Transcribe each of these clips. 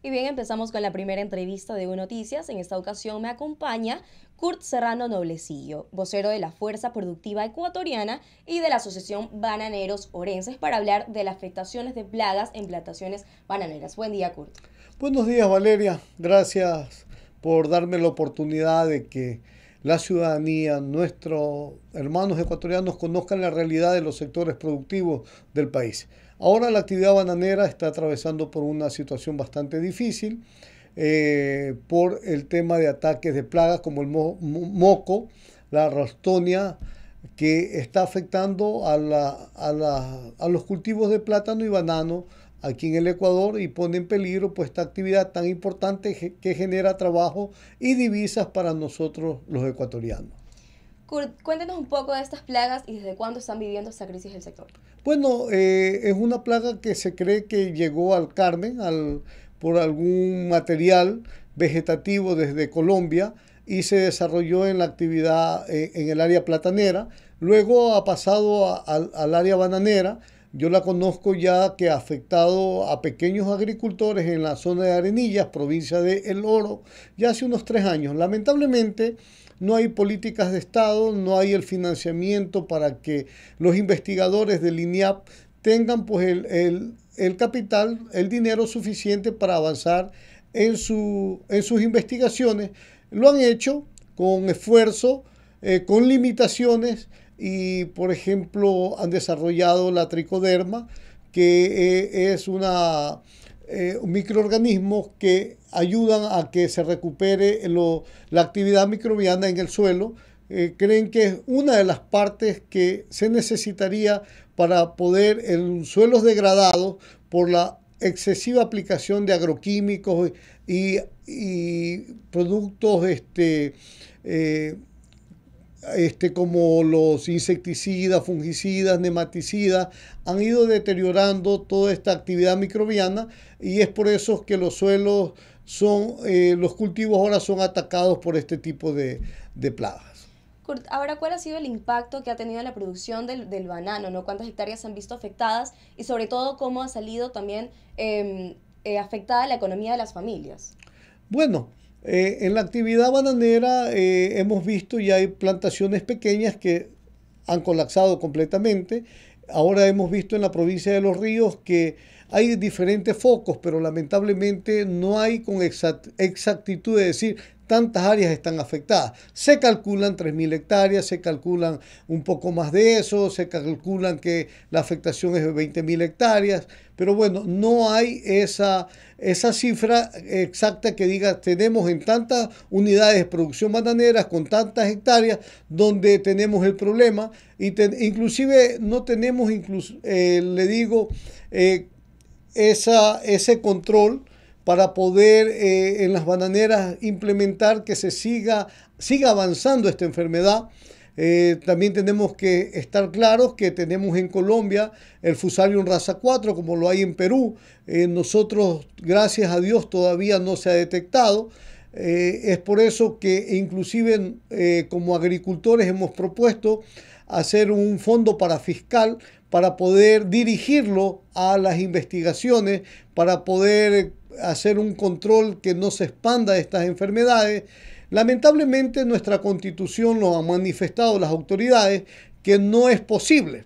Y bien, empezamos con la primera entrevista de U Noticias. En esta ocasión me acompaña Kurt Serrano Noblecillo, vocero de la Fuerza Productiva Ecuatoriana y de la Asociación Bananeros Orenses, para hablar de las afectaciones de plagas en plantaciones bananeras. Buen día, Kurt. Buenos días, Valeria. Gracias por darme la oportunidad de que la ciudadanía, nuestros hermanos ecuatorianos, conozcan la realidad de los sectores productivos del país. Ahora la actividad bananera está atravesando por una situación bastante difícil eh, por el tema de ataques de plagas como el moco, la rastonia, que está afectando a, los cultivos de plátano y banano aquí en el Ecuador y pone en peligro pues, esta actividad tan importante que genera trabajo y divisas para nosotros los ecuatorianos cuéntenos un poco de estas plagas y desde cuándo están viviendo esta crisis del sector. Bueno, eh, es una plaga que se cree que llegó al Carmen al, por algún material vegetativo desde Colombia y se desarrolló en la actividad eh, en el área platanera. Luego ha pasado al área bananera. Yo la conozco ya que ha afectado a pequeños agricultores en la zona de Arenillas, provincia de El Oro, ya hace unos tres años. Lamentablemente, no hay políticas de Estado, no hay el financiamiento para que los investigadores del INIAP tengan pues el, capital, el dinero suficiente para avanzar en, su, en sus investigaciones. Lo han hecho con esfuerzo, eh, con limitaciones y, por ejemplo, han desarrollado la tricoderma, que eh, es una eh, microorganismos que ayudan a que se recupere la actividad microbiana en el suelo. Eh, creen que es una de las partes que se necesitaría para poder en suelos degradados por la excesiva aplicación de agroquímicos y, productos este, eh, este, como los insecticidas, fungicidas, nematicidas, han ido deteriorando toda esta actividad microbiana y es por eso que los suelos son, eh, los cultivos ahora son atacados por este tipo de, de plagas. ahora, ¿cuál ha sido el impacto que ha tenido la producción del, banano? ¿no? ¿Cuántas hectáreas se han visto afectadas? Y sobre todo, ¿cómo ha salido también em, eh, afectada la economía de las familias? Bueno, eh, en la actividad bananera eh, hemos visto ya hay plantaciones pequeñas que han colapsado completamente. Ahora hemos visto en la provincia de Los Ríos que hay diferentes focos, pero lamentablemente no hay con exactitud de decir tantas áreas están afectadas. Se calculan 3.000 hectáreas, se calculan un poco más de eso, se calculan que la afectación es de 20.000 hectáreas, pero bueno, no hay esa, esa cifra exacta que diga tenemos en tantas unidades de producción bananera con tantas hectáreas donde tenemos el problema y inclusive no tenemos, eh, le digo, eh, esa, ese control para poder eh, en las bananeras implementar que se siga, siga avanzando esta enfermedad. Eh, también tenemos que estar claros que tenemos en Colombia el Fusarium raza 4, como lo hay en Perú. Eh, nosotros, gracias a Dios, todavía no se ha detectado. es por eso que inclusive como agricultores hemos propuesto hacer un fondo para fiscal para poder dirigirlo a las investigaciones, para poder hacer un control que no se expanda estas enfermedades. Lamentablemente nuestra constitución lo ha manifestado las autoridades que no es posible.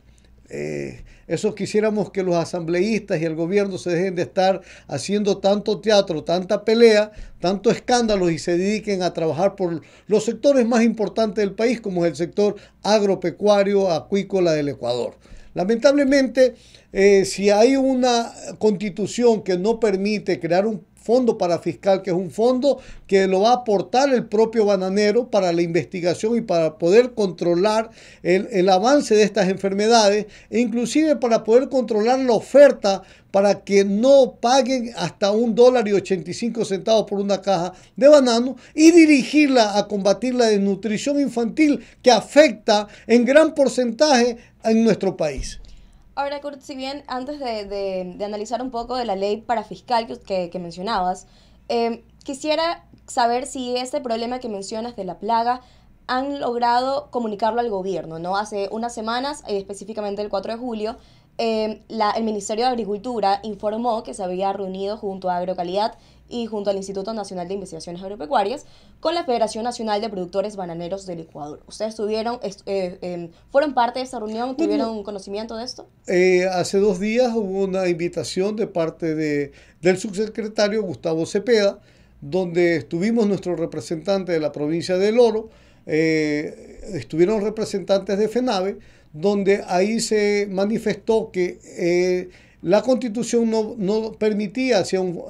Eh, eso quisiéramos que los asambleístas y el gobierno se dejen de estar haciendo tanto teatro, tanta pelea, tanto escándalos y se dediquen a trabajar por los sectores más importantes del país, como es el sector agropecuario, acuícola del Ecuador. Lamentablemente, eh, si hay una constitución que no permite crear un fondo para Fiscal que es un fondo que lo va a aportar el propio bananero para la investigación y para poder controlar el, avance de estas enfermedades, e inclusive para poder controlar la oferta para que no paguen hasta un dólar y 85 centavos por una caja de banano y dirigirla a combatir la desnutrición infantil que afecta en gran porcentaje en nuestro país. Ahora, Kurt, si bien antes de, analizar un poco de la ley para fiscal que, mencionabas, em, quisiera saber si ese problema que mencionas de la plaga han logrado comunicarlo al gobierno, ¿no? Hace unas semanas, eh, específicamente el 4 de julio, em, la, el Ministerio de Agricultura informó que se había reunido junto a Agrocalidad y junto al Instituto Nacional de Investigaciones Agropecuarias con la Federación Nacional de Productores Bananeros del Ecuador. ¿Ustedes tuvieron, eh, em, fueron parte de esta reunión? ¿Tuvieron conocimiento de esto? Eh, hace dos días hubo una invitación de parte de, del subsecretario Gustavo Cepeda, donde estuvimos nuestro representante de la provincia del Oro, eh, estuvieron representantes de FENAVE, donde ahí se manifestó que la constitución no, permitía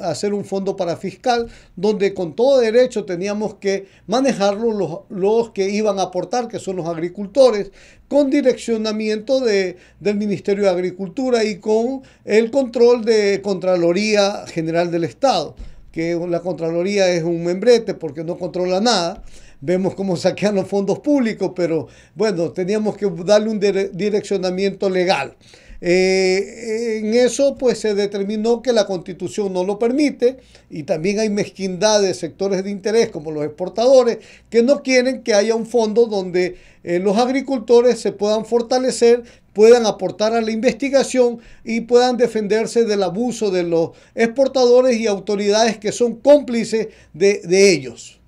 hacer un, fondo para fiscal donde con todo derecho teníamos que manejarlo los, que iban a aportar, que son los agricultores, con direccionamiento del Ministerio de Agricultura y con el control de Contraloría General del Estado, que la Contraloría es un membrete porque no controla nada vemos cómo saquean los fondos públicos, pero bueno, teníamos que darle un direccionamiento legal. Eh, en eso pues se determinó que la constitución no lo permite y también hay mezquindad de sectores de interés como los exportadores que no quieren que haya un fondo donde eh, los agricultores se puedan fortalecer, puedan aportar a la investigación y puedan defenderse del abuso de los exportadores y autoridades que son cómplices de ellos.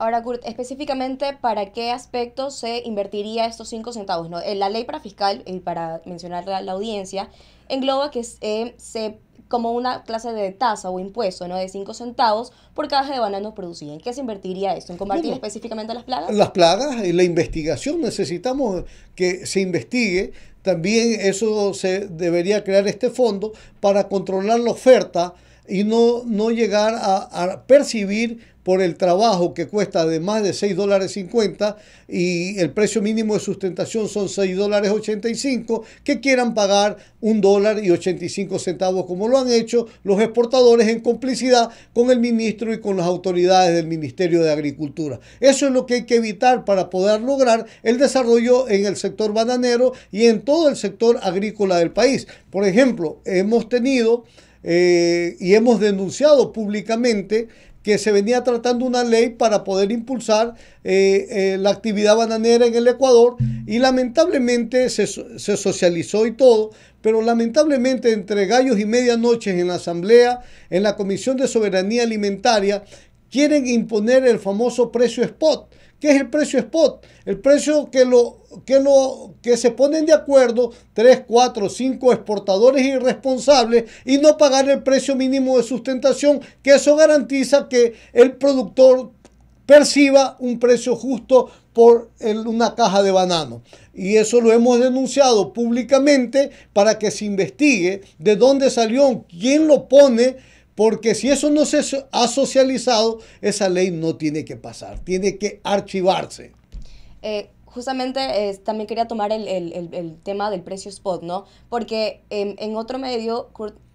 Ahora, Kurt, específicamente, ¿para qué aspecto se invertiría estos 5 centavos? No? Eh, la ley para fiscal, y para mencionar a la audiencia, engloba que es eh, se como una clase de tasa o impuesto, ¿no? De 5 centavos por caja de bananos producida. ¿En qué se invertiría esto? ¿En combatir específicamente las plagas? Las plagas y la investigación. Necesitamos que se investigue. También eso se debería crear este fondo para controlar la oferta y no, no llegar a percibir por el trabajo que cuesta de más de 6 dólares 50 y el precio mínimo de sustentación son 6 dólares 85, que quieran pagar un dólar y 85 centavos como lo han hecho los exportadores en complicidad con el ministro y con las autoridades del Ministerio de Agricultura. Eso es lo que hay que evitar para poder lograr el desarrollo en el sector bananero y en todo el sector agrícola del país. Por ejemplo, hemos tenido... Eh, y hemos denunciado públicamente que se venía tratando una ley para poder impulsar eh, eh, la actividad bananera en el Ecuador y lamentablemente se, se, socializó y todo, pero lamentablemente entre gallos y medianoche en la Asamblea, en la Comisión de Soberanía Alimentaria, quieren imponer el famoso precio spot. ¿Qué es el precio spot? El precio que, lo, que, que se ponen de acuerdo 3, 4, 5 exportadores irresponsables y no pagar el precio mínimo de sustentación, que eso garantiza que el productor perciba un precio justo por una caja de banano. Y eso lo hemos denunciado públicamente para que se investigue de dónde salió, quién lo pone porque si eso no se ha socializado, esa ley no tiene que pasar, tiene que archivarse. Eh, justamente también quería tomar el, tema del precio spot, ¿no? Porque em, en, otro medio,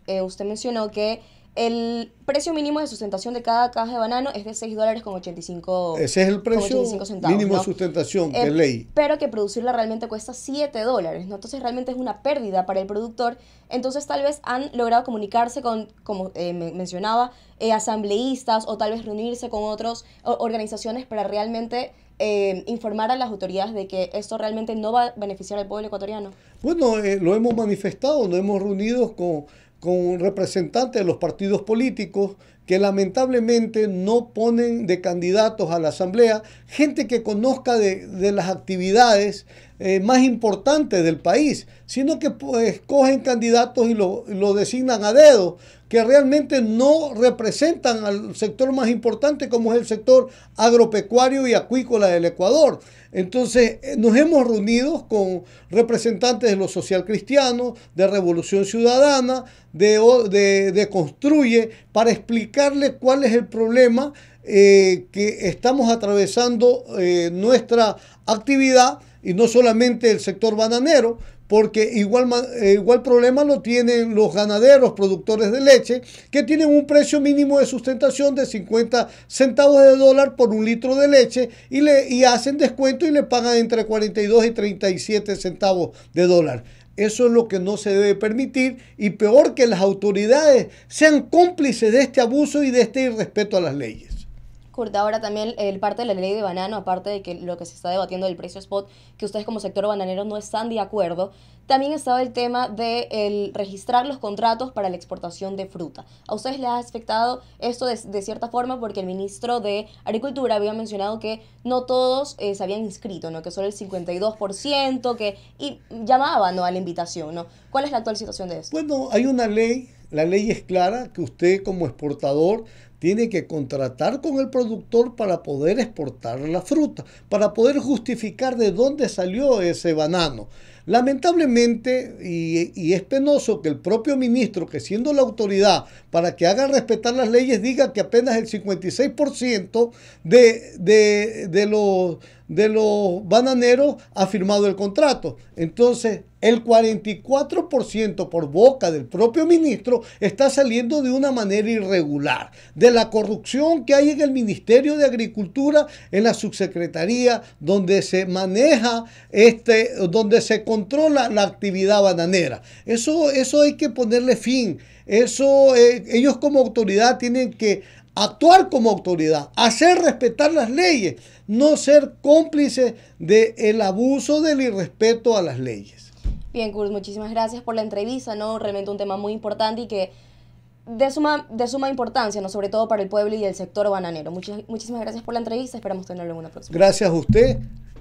eh, usted mencionó que el precio mínimo de sustentación de cada caja de banano es de 6 dólares con 85 Ese es el precio mínimo de sustentación de eh, ley. Pero que producirla realmente cuesta 7 dólares, ¿no? Entonces realmente es una pérdida para el productor. Entonces tal vez han logrado comunicarse con, como eh, mencionaba, eh, asambleístas o tal vez reunirse con otras organizaciones para realmente informar a las autoridades de que esto realmente no va a beneficiar al pueblo ecuatoriano? Bueno, lo hemos manifestado, nos hemos reunido con con representantes de los partidos políticos que lamentablemente no ponen de candidatos a la Asamblea gente que conozca de, las actividades eh, más importantes del país, sino que escogen pues, candidatos y lo, designan a dedo, que realmente no representan al sector más importante como es el sector agropecuario y acuícola del Ecuador. Entonces eh, nos hemos reunido con representantes de los socialcristianos, de Revolución Ciudadana, de, de Construye, para explicar cuál es el problema eh, que estamos atravesando eh, nuestra actividad y no solamente el sector bananero, porque igual, eh, igual problema lo tienen los ganaderos, productores de leche, que tienen un precio mínimo de sustentación de 50 centavos de dólar por un litro de leche y, le, y hacen descuento y le pagan entre 42 y 37 centavos de dólar. Eso es lo que no se debe permitir y peor que las autoridades sean cómplices de este abuso y de este irrespeto a las leyes ahora también el parte de la ley de banano, aparte de que lo que se está debatiendo del precio spot, que ustedes como sector bananero no están de acuerdo, también estaba el tema de el registrar los contratos para la exportación de fruta. ¿A ustedes les ha afectado esto de, cierta forma? Porque el ministro de Agricultura había mencionado que no todos eh, se habían inscrito, ¿no? que solo el 52%, que, y llamaban ¿no? a la invitación. ¿no? ¿Cuál es la actual situación de esto? Bueno, hay una ley la ley es clara que usted como exportador tiene que contratar con el productor para poder exportar la fruta, para poder justificar de dónde salió ese banano. Lamentablemente, y, es penoso que el propio ministro, que siendo la autoridad para que haga respetar las leyes, diga que apenas el 56% de, de, de, los, de los bananeros ha firmado el contrato. Entonces, el 44% por boca del propio ministro está saliendo de una manera irregular, de la corrupción que hay en el Ministerio de Agricultura, en la subsecretaría, donde se maneja, este, donde se controla la actividad bananera. Eso, eso hay que ponerle fin. Eso, eh, ellos como autoridad tienen que actuar como autoridad, hacer respetar las leyes, no ser cómplice del abuso, del irrespeto a las leyes. Bien, Kurt, muchísimas gracias por la entrevista, ¿no? Realmente un tema muy importante y que de suma, de suma importancia, ¿no? Sobre todo para el pueblo y el sector bananero. muchísimas gracias por la entrevista, esperamos tenerlo en una próxima. Gracias a usted.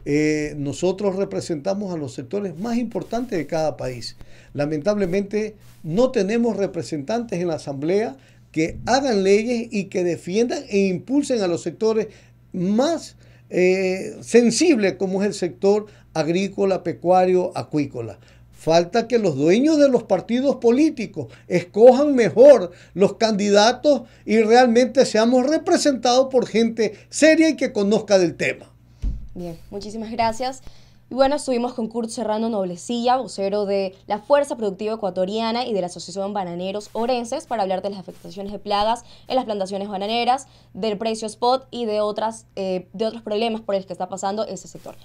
Eh, nosotros representamos a los sectores más importantes de cada país. Lamentablemente no tenemos representantes en la Asamblea, que hagan leyes y que defiendan e impulsen a los sectores más eh, sensibles como es el sector agrícola, pecuario, acuícola. Falta que los dueños de los partidos políticos escojan mejor los candidatos y realmente seamos representados por gente seria y que conozca del tema. Bien, muchísimas gracias. Y bueno, estuvimos con Kurt Serrano Noblecilla, vocero de la Fuerza Productiva Ecuatoriana y de la Asociación Bananeros Orenses, para hablar de las afectaciones de plagas en las plantaciones bananeras, del precio spot y de, otras, eh, de otros problemas por los que está pasando ese sector.